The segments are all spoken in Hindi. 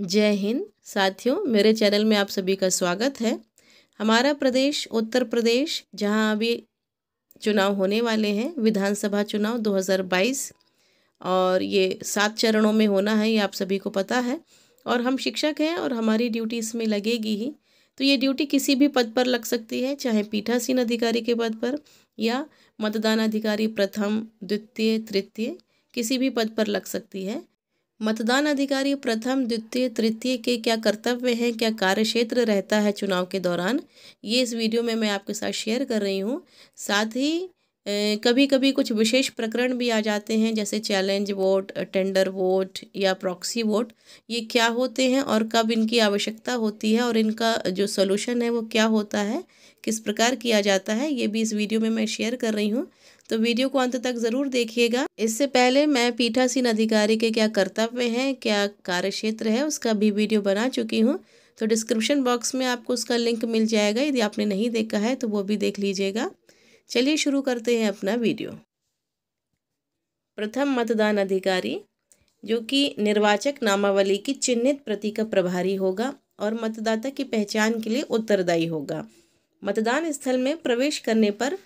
जय हिंद साथियों मेरे चैनल में आप सभी का स्वागत है हमारा प्रदेश उत्तर प्रदेश जहां अभी चुनाव होने वाले हैं विधानसभा चुनाव 2022 और ये सात चरणों में होना है ये आप सभी को पता है और हम शिक्षक हैं और हमारी ड्यूटी इसमें लगेगी ही तो ये ड्यूटी किसी भी पद पर लग सकती है चाहे पीठासीन अधिकारी के पद पर या मतदान अधिकारी प्रथम द्वितीय तृतीय किसी भी पद पर लग सकती है मतदान अधिकारी प्रथम द्वितीय तृतीय के क्या कर्तव्य हैं क्या कार्य क्षेत्र रहता है चुनाव के दौरान ये इस वीडियो में मैं आपके साथ शेयर कर रही हूँ साथ ही कभी कभी कुछ विशेष प्रकरण भी आ जाते हैं जैसे चैलेंज वोट टेंडर वोट या प्रॉक्सी वोट ये क्या होते हैं और कब इनकी आवश्यकता होती है और इनका जो सोल्यूशन है वो क्या होता है किस प्रकार किया जाता है ये भी इस वीडियो में मैं शेयर कर रही हूँ तो वीडियो को अंत तक ज़रूर देखिएगा इससे पहले मैं पीठासीन अधिकारी के क्या कर्तव्य हैं क्या कार्य क्षेत्र है उसका भी वीडियो बना चुकी हूँ तो डिस्क्रिप्शन बॉक्स में आपको उसका लिंक मिल जाएगा यदि आपने नहीं देखा है तो वो भी देख लीजिएगा चलिए शुरू करते हैं अपना वीडियो प्रथम मतदान अधिकारी जो कि निर्वाचक नामावली की चिन्हित प्रति का प्रभारी होगा और मतदाता की पहचान के लिए उत्तरदायी होगा मतदान स्थल में प्रवेश करने पर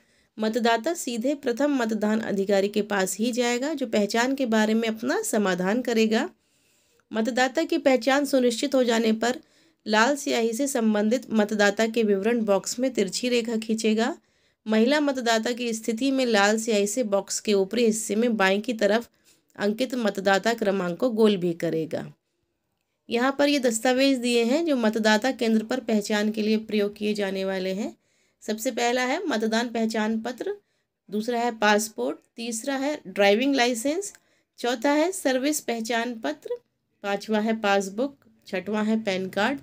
मतदाता सीधे प्रथम मतदान अधिकारी के पास ही जाएगा जो पहचान के बारे में अपना समाधान करेगा मतदाता की पहचान सुनिश्चित हो जाने पर लाल स्याही से संबंधित मतदाता के विवरण बॉक्स में तिरछी रेखा खींचेगा महिला मतदाता की स्थिति में लाल स्याही से बॉक्स के ऊपरी हिस्से में बाएं की तरफ अंकित मतदाता क्रमांक को गोल भी करेगा यहाँ पर ये दस्तावेज दिए हैं जो मतदाता केंद्र पर पहचान के लिए प्रयोग किए जाने वाले हैं सबसे पहला है मतदान पहचान पत्र दूसरा है पासपोर्ट तीसरा है ड्राइविंग लाइसेंस चौथा है सर्विस पहचान पत्र पाँचवा है पासबुक छठवां है पैन कार्ड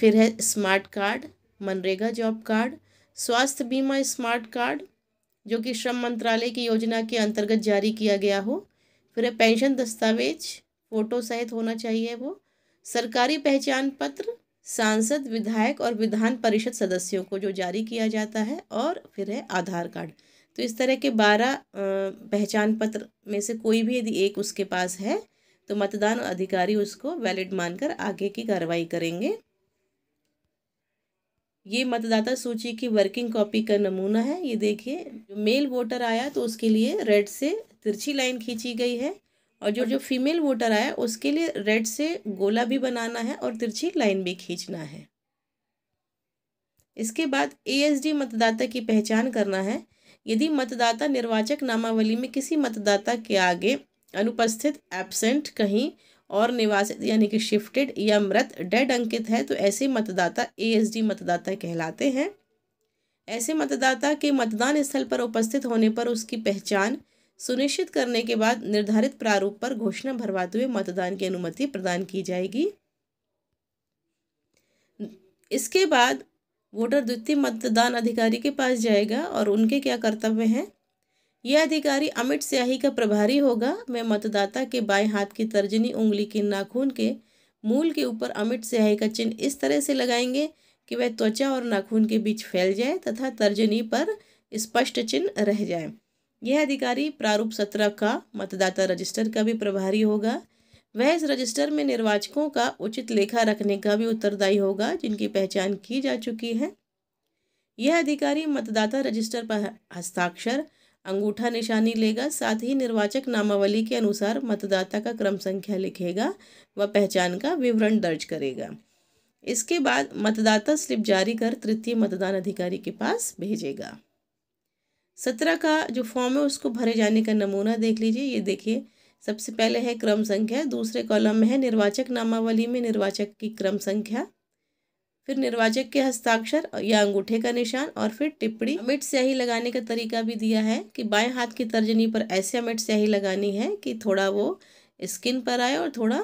फिर है smart card MNREGA job card स्वास्थ्य बीमा स्मार्ट कार्ड जो कि श्रम मंत्रालय की योजना के अंतर्गत जारी किया गया हो फिर पेंशन दस्तावेज फ़ोटो सहित होना चाहिए वो सरकारी पहचान पत्र सांसद विधायक और विधान परिषद सदस्यों को जो जारी किया जाता है और फिर है आधार कार्ड तो इस तरह के बारह पहचान पत्र में से कोई भी यदि एक उसके पास है तो मतदान अधिकारी उसको वैलिड मानकर आगे की कार्रवाई करेंगे ये मतदाता सूची की वर्किंग कॉपी का नमूना है ये देखिए जो मेल वोटर आया तो उसके लिए रेड से तिरछी लाइन खींची गई है और जो जो फीमेल वोटर आया उसके लिए रेड से गोला भी बनाना है और तिरछी लाइन भी खींचना है इसके बाद एएसडी मतदाता की पहचान करना है यदि मतदाता निर्वाचक नामावली में किसी मतदाता के आगे अनुपस्थित एबसेंट कहीं और निवासित यानी कि शिफ्टेड या मृत डेड अंकित है तो ऐसे मतदाता एएसडी मतदाता कहलाते हैं ऐसे मतदाता के मतदान स्थल पर उपस्थित होने पर उसकी पहचान सुनिश्चित करने के बाद निर्धारित प्रारूप पर घोषणा भरवाते हुए मतदान की अनुमति प्रदान की जाएगी इसके बाद वोटर द्वितीय मतदान अधिकारी के पास जाएगा और उनके क्या कर्तव्य हैं यह अधिकारी अमित स्याही का प्रभारी होगा मैं मतदाता के बाएं हाथ की तर्जनी उंगली के नाखून के मूल के ऊपर अमित स्याही का चिन्ह इस तरह से लगाएंगे कि वह त्वचा और नाखून के बीच फैल जाए तथा तर्जनी पर स्पष्ट चिन्ह रह जाए यह अधिकारी प्रारूप सत्रह का मतदाता रजिस्टर का भी प्रभारी होगा वह इस रजिस्टर में निर्वाचकों का उचित लेखा रखने का भी उत्तरदायी होगा जिनकी पहचान की जा चुकी है यह अधिकारी मतदाता रजिस्टर पर हस्ताक्षर अंगूठा निशानी लेगा साथ ही निर्वाचक नामावली के अनुसार मतदाता का क्रम संख्या लिखेगा व पहचान का विवरण दर्ज करेगा इसके बाद मतदाता स्लिप जारी कर तृतीय मतदान अधिकारी के पास भेजेगा सत्रह का जो फॉर्म है उसको भरे जाने का नमूना देख लीजिए ये देखिए सबसे पहले है क्रम संख्या दूसरे कॉलम में है निर्वाचक नामावली में निर्वाचक की क्रम संख्या फिर निर्वाचक के हस्ताक्षर या अंगूठे का निशान और फिर टिप्पणी अमिट स्याही लगाने का तरीका भी दिया है कि बाएं हाथ की तर्जनी पर ऐसे अमिट स्याही लगानी है कि थोड़ा वो स्किन पर आए और थोड़ा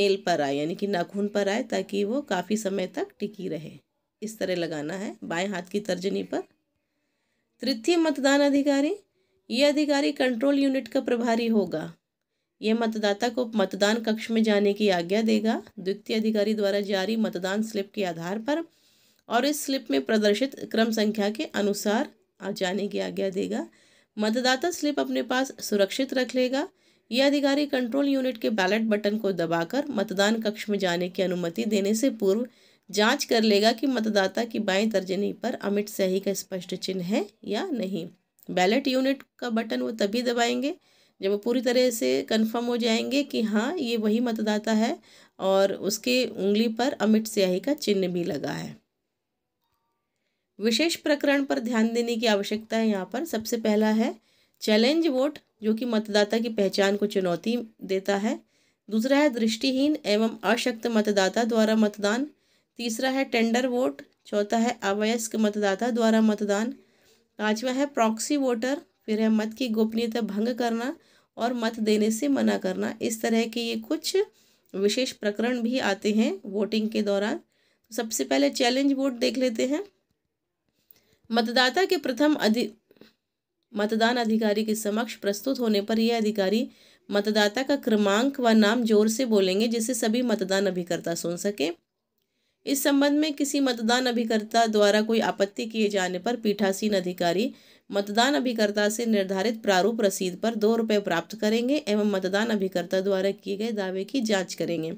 नेल पर आए यानी कि नाखून पर आए ताकि वो काफ़ी समय तक टिकी रहे इस तरह लगाना है बाएँ हाथ की तर्जनी पर तृतीय मतदान अधिकारी ये अधिकारी कंट्रोल यूनिट का प्रभारी होगा यह मतदाता को मतदान कक्ष में जाने की आज्ञा देगा द्वितीय अधिकारी द्वारा जारी मतदान स्लिप के आधार पर और इस स्लिप में प्रदर्शित क्रम संख्या के अनुसार जाने की आज्ञा देगा मतदाता स्लिप अपने पास सुरक्षित रख लेगा ये अधिकारी कंट्रोल यूनिट के बैलेट बटन को दबाकर मतदान कक्ष में जाने की अनुमति देने से पूर्व जांच कर लेगा कि मतदाता की बाएं तर्जनी पर अमित स्याही का स्पष्ट चिन्ह है या नहीं बैलेट यूनिट का बटन वो तभी दबाएंगे जब वो पूरी तरह से कंफर्म हो जाएंगे कि हाँ ये वही मतदाता है और उसके उंगली पर अमिट स्याही का चिन्ह भी लगा है विशेष प्रकरण पर ध्यान देने की आवश्यकता है यहाँ पर सबसे पहला है चैलेंज वोट जो कि मतदाता की पहचान को चुनौती देता है दूसरा है दृष्टिहीन एवं अशक्त मतदाता द्वारा मतदान तीसरा है टेंडर वोट चौथा है अवयस्क मतदाता द्वारा मतदान पाँचवा है प्रॉक्सी वोटर फिर है मत की गोपनीयता भंग करना और मत देने से मना करना इस तरह के ये कुछ विशेष प्रकरण भी आते हैं वोटिंग के दौरान सबसे पहले चैलेंज वोट देख लेते हैं मतदाता के प्रथम अधि मतदान अधिकारी के समक्ष प्रस्तुत होने पर यह अधिकारी मतदाता का क्रमांक व नाम जोर से बोलेंगे जिससे सभी मतदान अभिकर्ता सुन सकें इस संबंध में किसी मतदान अभिकर्ता द्वारा कोई आपत्ति किए जाने पर पीठासीन अधिकारी मतदान अभिकर्ता से निर्धारित प्रारूप रसीद पर दो रुपये प्राप्त करेंगे एवं मतदान अभिकर्ता द्वारा किए गए दावे की जाँच करेंगे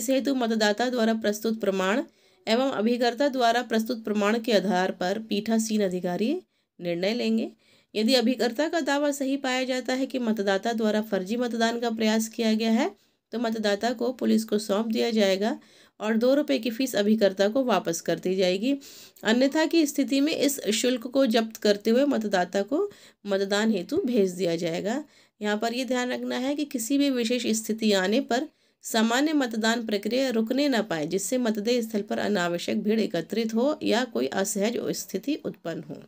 इस हेतु मतदाता द्वारा प्रस्तुत प्रमाण एवं अभिकर्ता द्वारा प्रस्तुत प्रमाण के आधार पर पीठासीन अधिकारी निर्णय लेंगे यदि अभिकर्ता का दावा सही पाया जाता है कि मतदाता द्वारा फर्जी मतदान का प्रयास किया गया है तो मतदाता को पुलिस को सौंप दिया जाएगा और दो रुपये की फ़ीस अभिकर्ता को वापस कर दी जाएगी अन्यथा की स्थिति में इस शुल्क को जब्त करते हुए मतदाता को मतदान हेतु भेज दिया जाएगा यहाँ पर ये ध्यान रखना है कि किसी भी विशेष स्थिति आने पर सामान्य मतदान प्रक्रिया रुकने न पाए जिससे मतदेय स्थल पर अनावश्यक भीड़ एकत्रित हो या कोई असहज स्थिति उत्पन्न हो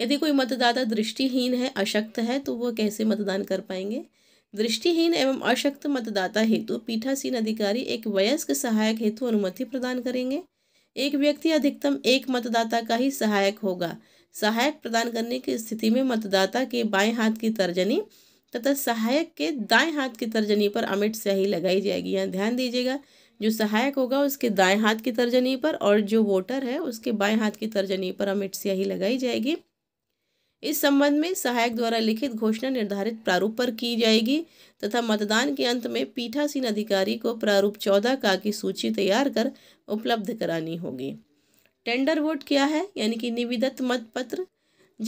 यदि कोई मतदाता दृष्टिहीन है अशक्त है तो वह कैसे मतदान कर पाएंगे दृष्टिहीन एवं अशक्त मतदाता हेतु पीठासीन अधिकारी एक वयस्क सहायक हेतु अनुमति प्रदान करेंगे एक व्यक्ति अधिकतम एक मतदाता का ही सहायक होगा सहायक प्रदान करने की स्थिति में मतदाता के बाएं हाथ की तर्जनी तथा सहायक के दाएं हाथ की तर्जनी पर अमिट स्याही लगाई जाएगी यहाँ ध्यान दीजिएगा जो सहायक होगा उसके दाएं हाथ की तर्जनी पर और जो वोटर है उसके बाएं हाथ की तर्जनी पर अमिट स्याही लगाई जाएगी इस संबंध में सहायक द्वारा लिखित घोषणा निर्धारित प्रारूप पर की जाएगी तथा मतदान के अंत में पीठासीन अधिकारी को प्रारूप चौदह का की सूची तैयार कर उपलब्ध करानी होगी टेंडर वोट क्या है यानी कि निविदत मत पत्र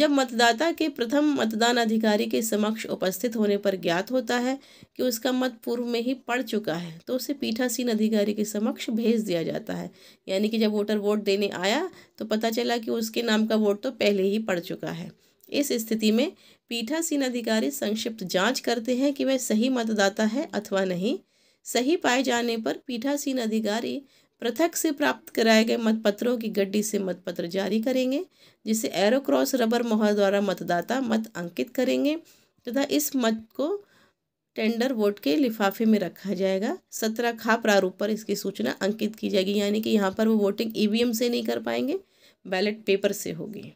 जब मतदाता के प्रथम मतदान अधिकारी के समक्ष उपस्थित होने पर ज्ञात होता है कि उसका मत पूर्व में ही पड़ चुका है तो उसे पीठासीन अधिकारी के समक्ष भेज दिया जाता है यानी कि जब वोटर वोट देने आया तो पता चला कि उसके नाम का वोट तो पहले ही पड़ चुका है इस स्थिति में पीठासीन अधिकारी संक्षिप्त जांच करते हैं कि वह सही मतदाता है अथवा नहीं सही पाए जाने पर पीठासीन अधिकारी पृथक से प्राप्त कराए गए मतपत्रों की गड्डी से मतपत्र जारी करेंगे जिसे एरोक्रॉस रबर मोहर द्वारा मतदाता मत अंकित करेंगे तथा इस मत को टेंडर वोट के लिफाफे में रखा जाएगा सत्रह खा प्रारूप पर इसकी सूचना अंकित की जाएगी यानी कि यहाँ पर वो वोटिंग ईवीएम से नहीं कर पाएंगे बैलेट पेपर से होगी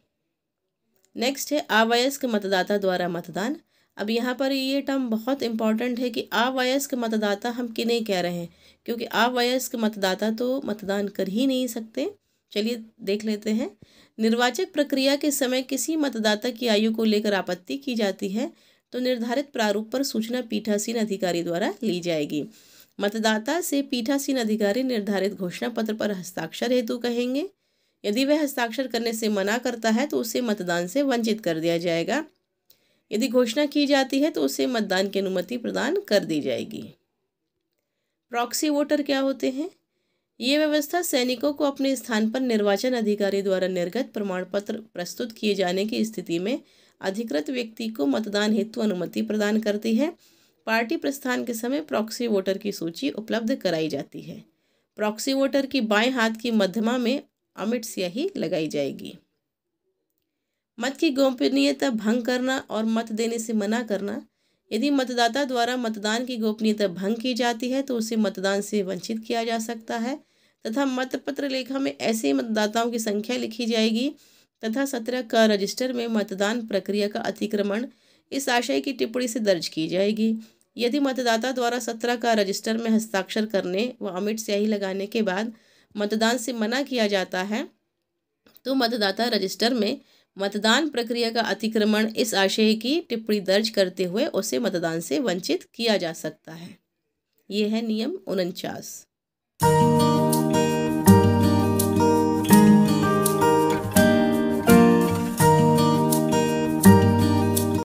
नेक्स्ट है अवयस्क मतदाता द्वारा मतदान अब यहाँ पर ये टर्म बहुत इम्पॉर्टेंट है कि अवयस्क मतदाता हम किन्हें कह रहे हैं क्योंकि अवयस्क मतदाता तो मतदान कर ही नहीं सकते चलिए देख लेते हैं निर्वाचक प्रक्रिया के समय किसी मतदाता की आयु को लेकर आपत्ति की जाती है तो निर्धारित प्रारूप पर सूचना पीठासीन अधिकारी द्वारा ली जाएगी मतदाता से पीठासीन अधिकारी निर्धारित घोषणा पत्र पर हस्ताक्षर हेतु कहेंगे यदि वह हस्ताक्षर करने से मना करता है तो उसे मतदान से वंचित कर दिया जाएगा यदि घोषणा की जाती है तो उसे मतदान की अनुमति प्रदान कर दी जाएगी प्रॉक्सी वोटर क्या होते हैं ये व्यवस्था सैनिकों को अपने स्थान पर निर्वाचन अधिकारी द्वारा निर्गत प्रमाण पत्र प्रस्तुत किए जाने की स्थिति में अधिकृत व्यक्ति को मतदान हेतु अनुमति प्रदान करती है पार्टी प्रस्थान के समय प्रॉक्सी वोटर की सूची उपलब्ध कराई जाती है प्रॉक्सी वोटर की बाएं हाथ की मध्यमा में अमिट स्याही लगाई जाएगी मत की गोपनीयता भंग करना और मत देने से मना करना यदि मतदाता द्वारा मतदान की गोपनीयता भंग की जाती है तो उसे मतदान से वंचित किया जा सकता है तथा मतपत्र लेखा में ऐसे मतदाताओं की संख्या लिखी जाएगी तथा सत्रह का रजिस्टर में मतदान प्रक्रिया का अतिक्रमण इस आशय की टिप्पणी से दर्ज की जाएगी यदि मतदाता द्वारा सत्रह का रजिस्टर में हस्ताक्षर करने व अमिट स्याही लगाने के बाद मतदान से मना किया जाता है तो मतदाता रजिस्टर में मतदान प्रक्रिया का अतिक्रमण इस आशय की टिप्पणी दर्ज करते हुए उसे मतदान से वंचित किया जा सकता है ये है नियम उनचास